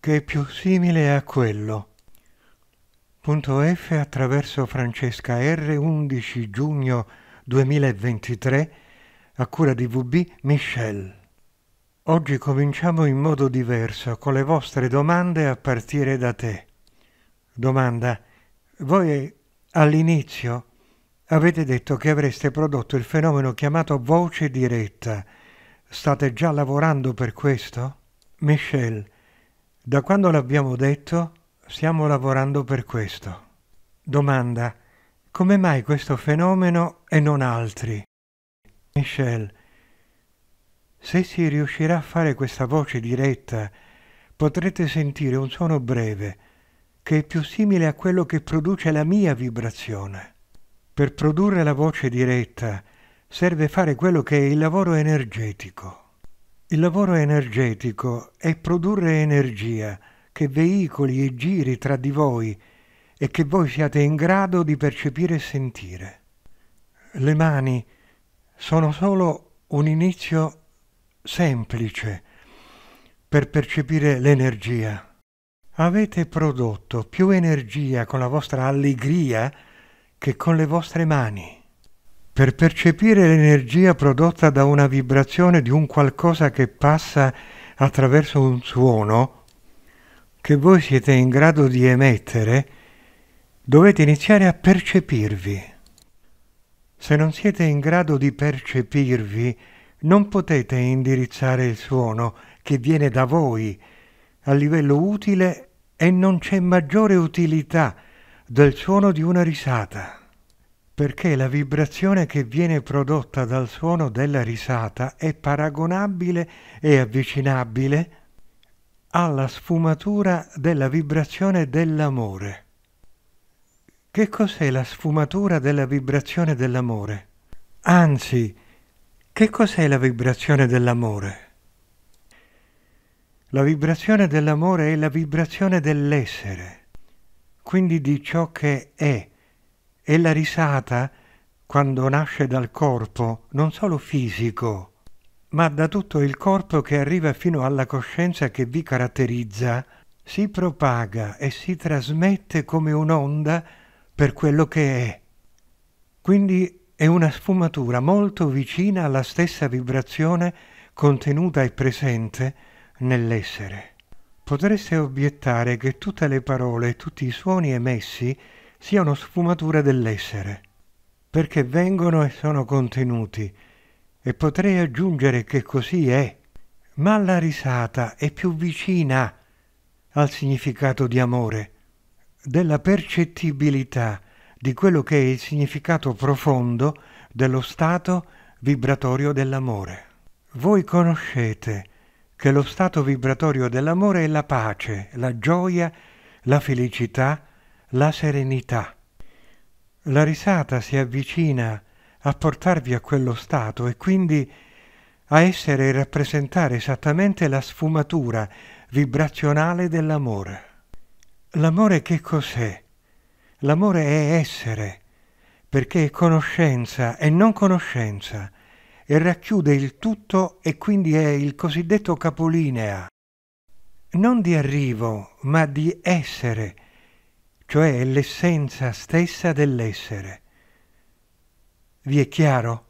che è più simile a quello. Punto F attraverso Francesca R 11 giugno 2023 a cura di VB Michel. Oggi cominciamo in modo diverso con le vostre domande a partire da te. Domanda. Voi all'inizio avete detto che avreste prodotto il fenomeno chiamato voce diretta. State già lavorando per questo? Michel. Da quando l'abbiamo detto, stiamo lavorando per questo. Domanda. Come mai questo fenomeno e non altri? Michel, se si riuscirà a fare questa voce diretta, potrete sentire un suono breve che è più simile a quello che produce la mia vibrazione. Per produrre la voce diretta serve fare quello che è il lavoro energetico. Il lavoro energetico è produrre energia che veicoli e giri tra di voi e che voi siate in grado di percepire e sentire. Le mani sono solo un inizio semplice per percepire l'energia. Avete prodotto più energia con la vostra allegria che con le vostre mani per percepire l'energia prodotta da una vibrazione di un qualcosa che passa attraverso un suono che voi siete in grado di emettere, dovete iniziare a percepirvi. Se non siete in grado di percepirvi, non potete indirizzare il suono che viene da voi a livello utile e non c'è maggiore utilità del suono di una risata perché la vibrazione che viene prodotta dal suono della risata è paragonabile e avvicinabile alla sfumatura della vibrazione dell'amore. Che cos'è la sfumatura della vibrazione dell'amore? Anzi, che cos'è la vibrazione dell'amore? La vibrazione dell'amore è la vibrazione dell'essere, quindi di ciò che è, e la risata quando nasce dal corpo, non solo fisico, ma da tutto il corpo che arriva fino alla coscienza che vi caratterizza, si propaga e si trasmette come un'onda per quello che è. Quindi è una sfumatura molto vicina alla stessa vibrazione contenuta e presente nell'essere. Potreste obiettare che tutte le parole e tutti i suoni emessi siano sfumature dell'essere, perché vengono e sono contenuti, e potrei aggiungere che così è, ma la risata è più vicina al significato di amore, della percettibilità di quello che è il significato profondo dello stato vibratorio dell'amore. Voi conoscete che lo stato vibratorio dell'amore è la pace, la gioia, la felicità, la serenità. La risata si avvicina a portarvi a quello stato e quindi a essere e rappresentare esattamente la sfumatura vibrazionale dell'amore. L'amore che cos'è? L'amore è essere, perché è conoscenza e non conoscenza, e racchiude il tutto e quindi è il cosiddetto capolinea, non di arrivo, ma di essere, cioè l'essenza stessa dell'essere. Vi è chiaro?